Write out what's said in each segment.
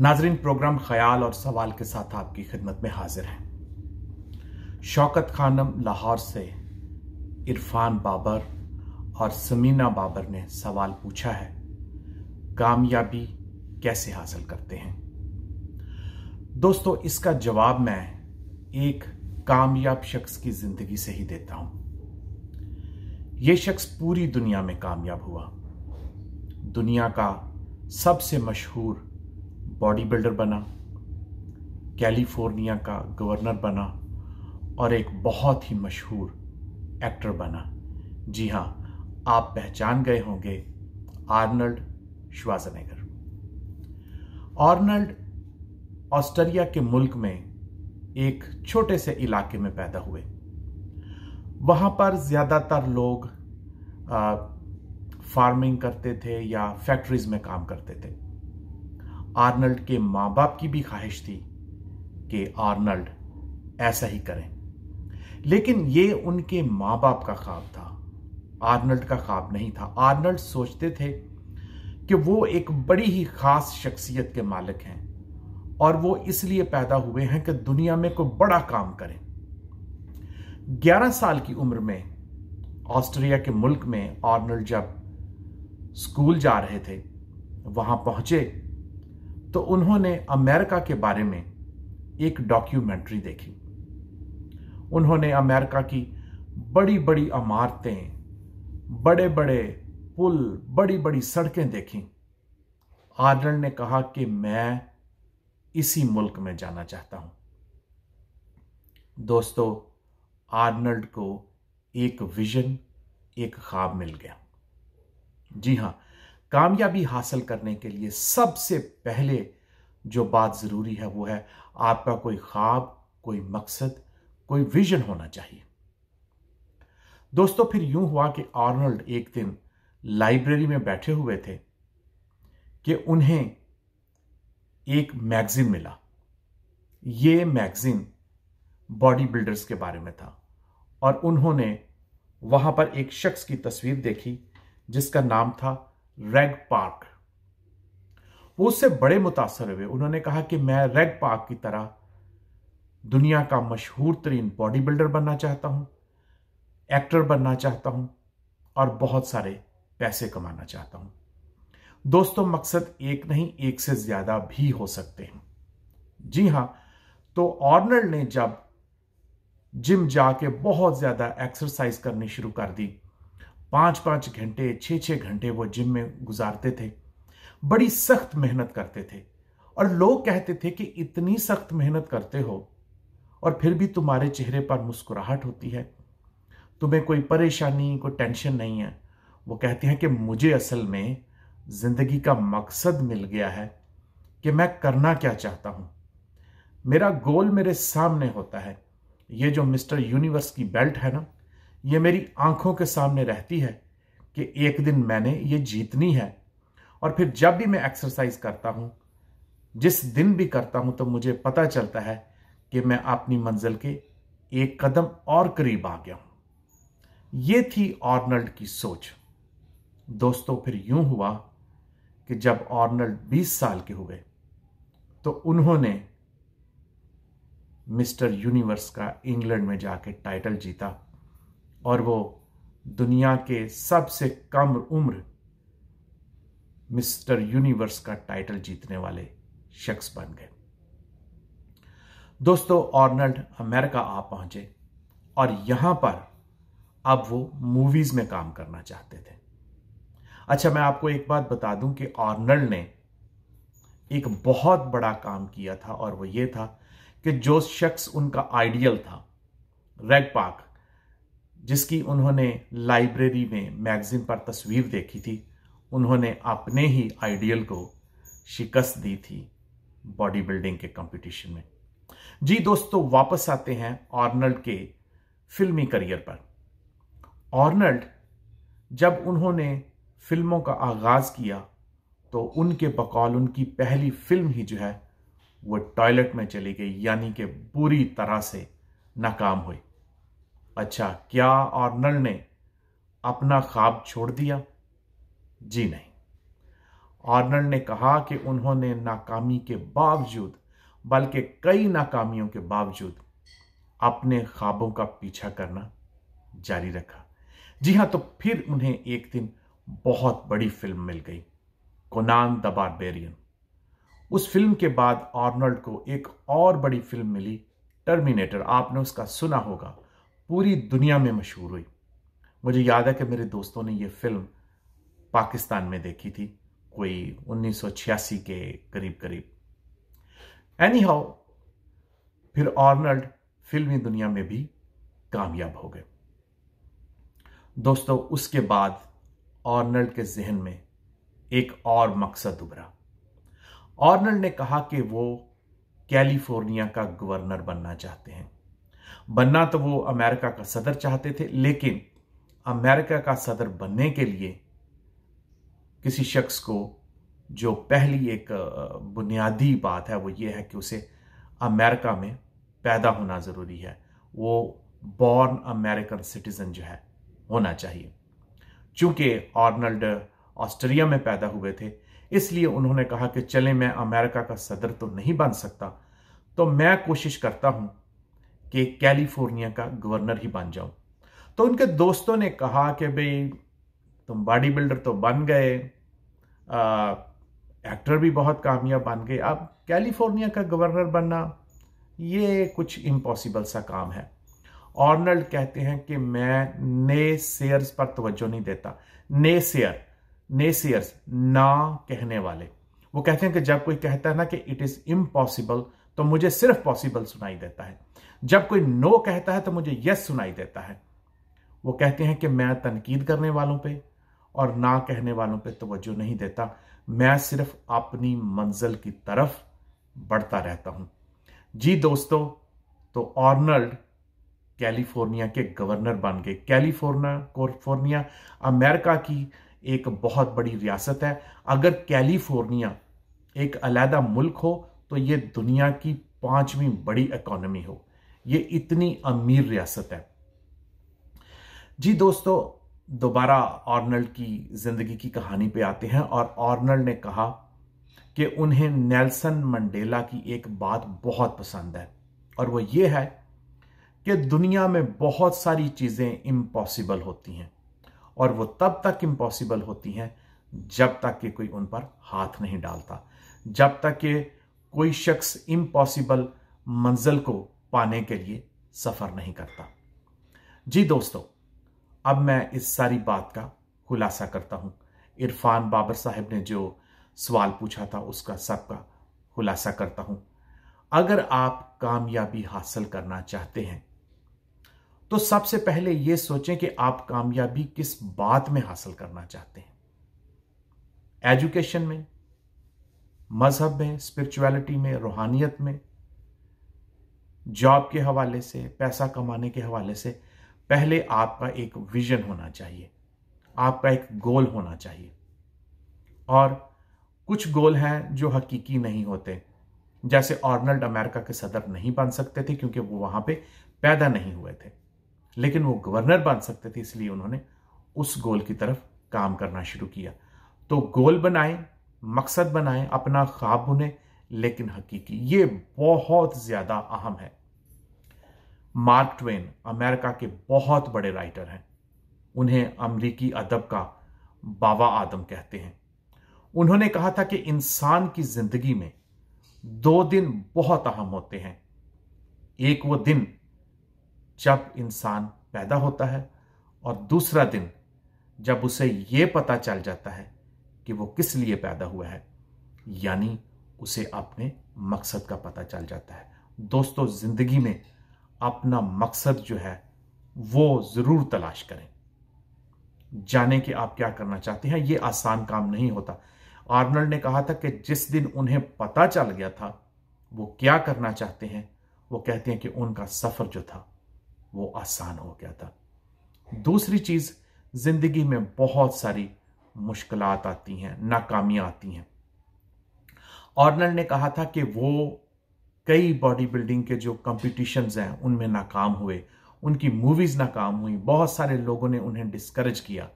नाजरीन प्रोग्राम ख्याल और सवाल के साथ आपकी खिदमत में हाजिर हैं शौकत खानम लाहौर से इरफान बाबर और समीना बाबर ने सवाल पूछा है कामयाबी कैसे हासिल करते हैं दोस्तों इसका जवाब मैं एक कामयाब शख्स की ज़िंदगी से ही देता हूं यह शख्स पूरी दुनिया में कामयाब हुआ दुनिया का सबसे मशहूर बॉडी बिल्डर बना कैलिफोर्निया का गवर्नर बना और एक बहुत ही मशहूर एक्टर बना जी हाँ आप पहचान गए होंगे आर्नल्ड श्वाजनेगर आर्नल्ड ऑस्ट्रेलिया के मुल्क में एक छोटे से इलाके में पैदा हुए वहाँ पर ज़्यादातर लोग आ, फार्मिंग करते थे या फैक्ट्रीज में काम करते थे आर्नल्ड के माँ बाप की भी ख्वाहिश थी कि आर्नल्ड ऐसा ही करें लेकिन ये उनके माँ बाप का ख्वाब था आर्नल्ड का ख्वाब नहीं था आर्नल्ड सोचते थे कि वो एक बड़ी ही खास शख्सियत के मालिक हैं और वो इसलिए पैदा हुए हैं कि दुनिया में कोई बड़ा काम करें 11 साल की उम्र में ऑस्ट्रिया के मुल्क में आर्नल्ड जब स्कूल जा रहे थे वहां पहुंचे तो उन्होंने अमेरिका के बारे में एक डॉक्यूमेंट्री देखी उन्होंने अमेरिका की बड़ी बड़ी इमारतें बड़े बड़े पुल बड़ी बड़ी सड़कें देखी आर्नल्ड ने कहा कि मैं इसी मुल्क में जाना चाहता हूं दोस्तों आर्नल्ड को एक विजन एक ख्वाब मिल गया जी हां कामयाबी हासिल करने के लिए सबसे पहले जो बात ज़रूरी है वो है आपका कोई ख्वाब कोई मकसद कोई विजन होना चाहिए दोस्तों फिर यूं हुआ कि आर्नल्ड एक दिन लाइब्रेरी में बैठे हुए थे कि उन्हें एक मैगज़ीन मिला ये मैगज़ीन बॉडी बिल्डर्स के बारे में था और उन्होंने वहां पर एक शख्स की तस्वीर देखी जिसका नाम था रेग पार्क वो उससे बड़े मुतासर हुए उन्होंने कहा कि मैं रेग पार्क की तरह दुनिया का मशहूर तरीन बॉडी बिल्डर बनना चाहता हूं एक्टर बनना चाहता हूं और बहुत सारे पैसे कमाना चाहता हूं दोस्तों मकसद एक नहीं एक से ज़्यादा भी हो सकते हैं जी हां तो ऑर्नर ने जब जिम जाके बहुत ज़्यादा एक्सरसाइज करनी शुरू कर दी पाँच पाँच घंटे छः छः घंटे वो जिम में गुजारते थे बड़ी सख्त मेहनत करते थे और लोग कहते थे कि इतनी सख्त मेहनत करते हो और फिर भी तुम्हारे चेहरे पर मुस्कुराहट होती है तुम्हें कोई परेशानी कोई टेंशन नहीं है वो कहते हैं कि मुझे असल में ज़िंदगी का मकसद मिल गया है कि मैं करना क्या चाहता हूँ मेरा गोल मेरे सामने होता है ये जो मिस्टर यूनिवर्स की बेल्ट है ना ये मेरी आंखों के सामने रहती है कि एक दिन मैंने ये जीतनी है और फिर जब भी मैं एक्सरसाइज करता हूं जिस दिन भी करता हूं तो मुझे पता चलता है कि मैं अपनी मंजिल के एक कदम और करीब आ गया हूं ये थी ऑर्नल्ड की सोच दोस्तों फिर यूं हुआ कि जब ऑर्नल्ड 20 साल के हुए तो उन्होंने मिस्टर यूनिवर्स का इंग्लैंड में जाके टाइटल जीता और वो दुनिया के सबसे कम उम्र मिस्टर यूनिवर्स का टाइटल जीतने वाले शख्स बन गए दोस्तों ऑर्नल्ड अमेरिका आ पहुंचे और यहां पर अब वो मूवीज में काम करना चाहते थे अच्छा मैं आपको एक बात बता दूं कि ऑर्नल्ड ने एक बहुत बड़ा काम किया था और वो ये था कि जो शख्स उनका आइडियल था रेग पार्क जिसकी उन्होंने लाइब्रेरी में मैगज़ीन पर तस्वीर देखी थी उन्होंने अपने ही आइडियल को शिकस्त दी थी बॉडी बिल्डिंग के कंपटीशन में जी दोस्तों वापस आते हैं ऑर्नल्ड के फिल्मी करियर पर ऑर्नल्ड जब उन्होंने फिल्मों का आगाज़ किया तो उनके बकौल उनकी पहली फिल्म ही जो है वो टॉयलेट में चली गई यानी कि बुरी तरह से नाकाम हुई अच्छा क्या ऑर्नल ने अपना ख्वाब छोड़ दिया जी नहीं ऑर्नल ने कहा कि उन्होंने नाकामी के बावजूद बल्कि कई नाकामियों के बावजूद अपने ख्वाबों का पीछा करना जारी रखा जी हाँ तो फिर उन्हें एक दिन बहुत बड़ी फिल्म मिल गई कोनान द बारबेरियन उस फिल्म के बाद ऑर्नल्ड को एक और बड़ी फिल्म मिली टर्मिनेटर आपने उसका सुना होगा पूरी दुनिया में मशहूर हुई मुझे याद है कि मेरे दोस्तों ने यह फिल्म पाकिस्तान में देखी थी कोई 1986 के करीब करीब एनी हाउ फिर ऑर्नल्ड फिल्मी दुनिया में भी कामयाब हो गए दोस्तों उसके बाद ऑर्नल्ड के जहन में एक और मकसद उभरा ऑर्नल्ड ने कहा कि वो कैलिफोर्निया का गवर्नर बनना चाहते हैं बनना तो वो अमेरिका का सदर चाहते थे लेकिन अमेरिका का सदर बनने के लिए किसी शख्स को जो पहली एक बुनियादी बात है वो ये है कि उसे अमेरिका में पैदा होना ज़रूरी है वो बॉर्न अमेरिकन सिटीज़न जो है होना चाहिए चूंकि ऑर्नल्ड ऑस्ट्रिया में पैदा हुए थे इसलिए उन्होंने कहा कि चले मैं अमेरिका का सदर तो नहीं बन सकता तो मैं कोशिश करता हूँ कि कैलिफोर्निया का गवर्नर ही बन जाऊं तो उनके दोस्तों ने कहा कि भाई तुम बॉडी बिल्डर तो बन गए आ, एक्टर भी बहुत कामयाब बन गए अब कैलिफोर्निया का गवर्नर बनना ये कुछ इम्पॉसिबल सा काम है ऑर्नल्ड कहते हैं कि मैं नए सेयर्स पर तवज्जो नहीं देता ने सेयर ने सेयर्स ना कहने वाले वो कहते हैं कि जब कोई कहता है ना कि इट इज़ इम्पॉसिबल तो मुझे सिर्फ पॉसिबल सुनाई देता है जब कोई नो कहता है तो मुझे यस सुनाई देता है वो कहते हैं कि मैं तनकीद करने वालों पे और ना कहने वालों पे तवज्जो नहीं देता मैं सिर्फ अपनी मंजिल की तरफ बढ़ता रहता हूं जी दोस्तों तो ऑर्नल्ड कैलिफोर्निया के गवर्नर बन गए कैलिफोर्निया कैलिफोर्निया अमेरिका की एक बहुत बड़ी रियासत है अगर कैलिफोर्निया एक अलहदा मुल्क हो तो ये दुनिया की पांचवी बड़ी इकोनॉमी हो ये इतनी अमीर रियासत है जी दोस्तों दोबारा ऑर्नल्ड की जिंदगी की कहानी पे आते हैं और ऑर्नल्ड ने कहा कि उन्हें नेल्सन मंडेला की एक बात बहुत पसंद है और वो ये है कि दुनिया में बहुत सारी चीज़ें इम्पॉसिबल होती हैं और वो तब तक इम्पॉसिबल होती हैं जब तक कि कोई उन पर हाथ नहीं डालता जब तक कि कोई शख्स इम्पॉसिबल मंजिल को पाने के लिए सफ़र नहीं करता जी दोस्तों अब मैं इस सारी बात का खुलासा करता हूं इरफान बाबर साहब ने जो सवाल पूछा था उसका सबका खुलासा करता हूं अगर आप कामयाबी हासिल करना चाहते हैं तो सबसे पहले यह सोचें कि आप कामयाबी किस बात में हासिल करना चाहते हैं एजुकेशन में मजहब में स्पिरिचुअलिटी में रूहानियत में जॉब के हवाले से पैसा कमाने के हवाले से पहले आपका एक विजन होना चाहिए आपका एक गोल होना चाहिए और कुछ गोल हैं जो हकीकी नहीं होते जैसे ऑर्नल्ड अमेरिका के सदर नहीं बन सकते थे क्योंकि वो वहाँ पे पैदा नहीं हुए थे लेकिन वो गवर्नर बन सकते थे इसलिए उन्होंने उस गोल की तरफ काम करना शुरू किया तो गोल बनाए मकसद बनाएं अपना ख्वाब बुने लेकिन हकीकी ये बहुत ज़्यादा अहम है मार्क ट्वेन अमेरिका के बहुत बड़े राइटर हैं उन्हें अमरीकी अदब का बाबा आदम कहते हैं उन्होंने कहा था कि इंसान की जिंदगी में दो दिन बहुत अहम होते हैं एक वो दिन जब इंसान पैदा होता है और दूसरा दिन जब उसे यह पता चल जाता है कि वो किस लिए पैदा हुआ है यानी उसे अपने मकसद का पता चल जाता है दोस्तों ज़िंदगी में अपना मकसद जो है वो ज़रूर तलाश करें जाने कि आप क्या करना चाहते हैं ये आसान काम नहीं होता आर्नल्ड ने कहा था कि जिस दिन उन्हें पता चल गया था वो क्या करना चाहते हैं वो कहते हैं कि उनका सफ़र जो था वो आसान हो गया था दूसरी चीज़ ज़िंदगी में बहुत सारी मुश्किलात आती हैं नाकामियां आती हैं ऑर्नल ने कहा था कि वो कई बॉडी बिल्डिंग के जो कॉम्पिटिशन्स हैं उनमें नाकाम हुए उनकी मूवीज़ नाकाम हुई बहुत सारे लोगों ने उन्हें डिस्करेज किया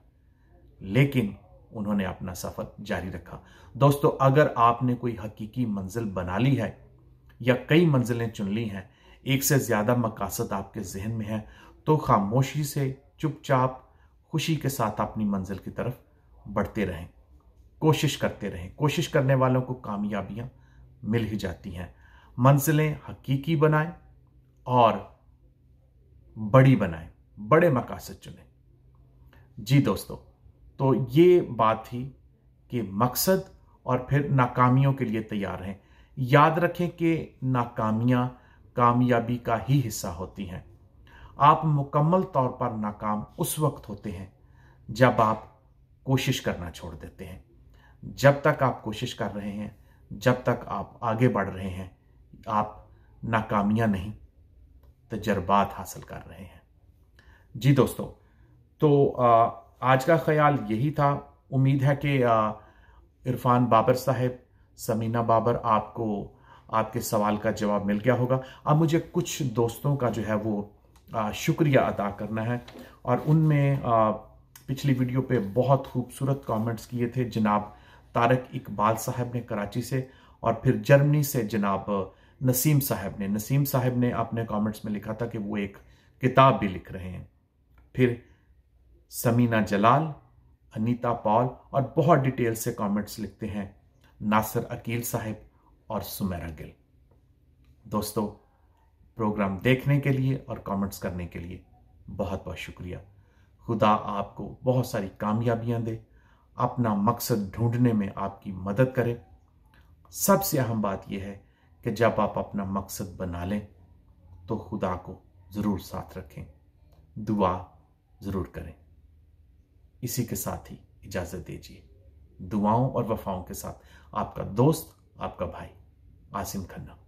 लेकिन उन्होंने अपना सफ़र जारी रखा दोस्तों अगर आपने कोई हकीकी मंजिल बना ली है या कई मंजिलें चुन ली हैं एक से ज़्यादा मकासद आपके जहन में है तो खामोशी से चुपचाप खुशी के साथ अपनी मंजिल की तरफ बढ़ते रहें कोशिश करते रहें कोशिश करने वालों को कामयाबियाँ मिल ही जाती हैं मंजिलें हकीकी बनाए और बड़ी बनाए बड़े मकासद चुने जी दोस्तों तो ये बात थी कि मकसद और फिर नाकामियों के लिए तैयार हैं याद रखें कि नाकामियां कामयाबी का ही हिस्सा होती हैं आप मुकम्मल तौर पर नाकाम उस वक्त होते हैं जब आप कोशिश करना छोड़ देते हैं जब तक आप कोशिश कर रहे हैं जब तक आप आगे बढ़ रहे हैं आप नाकामियां नहीं तजर्बात हासिल कर रहे हैं जी दोस्तों तो आज का ख्याल यही था उम्मीद है कि इरफान बाबर साहब समीना बाबर आपको आपके सवाल का जवाब मिल गया होगा अब मुझे कुछ दोस्तों का जो है वो शुक्रिया अदा करना है और उनमें पिछली वीडियो पे बहुत खूबसूरत कमेंट्स किए थे जनाब तारक इकबाल साहब ने कराची से और फिर जर्मनी से जनाब नसीम साहब ने नसीम साहब ने अपने कमेंट्स में लिखा था कि वो एक किताब भी लिख रहे हैं फिर समीना जलाल अनीता पॉल और बहुत डिटेल से कमेंट्स लिखते हैं नासर अकील साहब और सुमेरा गिल दोस्तों प्रोग्राम देखने के लिए और कमेंट्स करने के लिए बहुत बहुत शुक्रिया खुदा आपको बहुत सारी कामयाबियां दे अपना मकसद ढूंढने में आपकी मदद करे सबसे अहम बात यह है कि जब आप अपना मकसद बना लें तो खुदा को ज़रूर साथ रखें दुआ ज़रूर करें इसी के साथ ही इजाज़त दीजिए दुआओं और वफाओं के साथ आपका दोस्त आपका भाई आसिम खन्ना